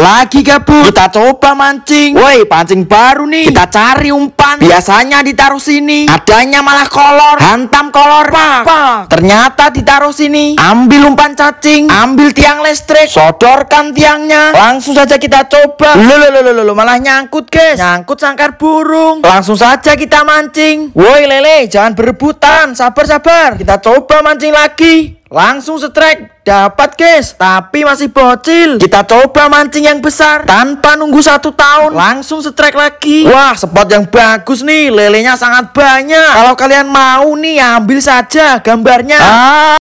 Lagi gabut Kita coba mancing Woi pancing baru nih Kita cari umpan Biasanya ditaruh sini Adanya malah kolor Hantam kolor pak, Ternyata ditaruh sini Ambil umpan cacing Ambil tiang listrik Sodorkan tiangnya Langsung saja kita coba lo Malah nyangkut guys Nyangkut sangkar burung Langsung saja kita mancing Woi lele Jangan berebutan Sabar sabar Kita coba mancing lagi Langsung setrek, dapat guys, tapi masih bocil. Kita coba mancing yang besar tanpa nunggu satu tahun. Langsung setrek lagi. Wah, spot yang bagus nih, lelenya sangat banyak. Kalau kalian mau nih, ambil saja gambarnya. Ah.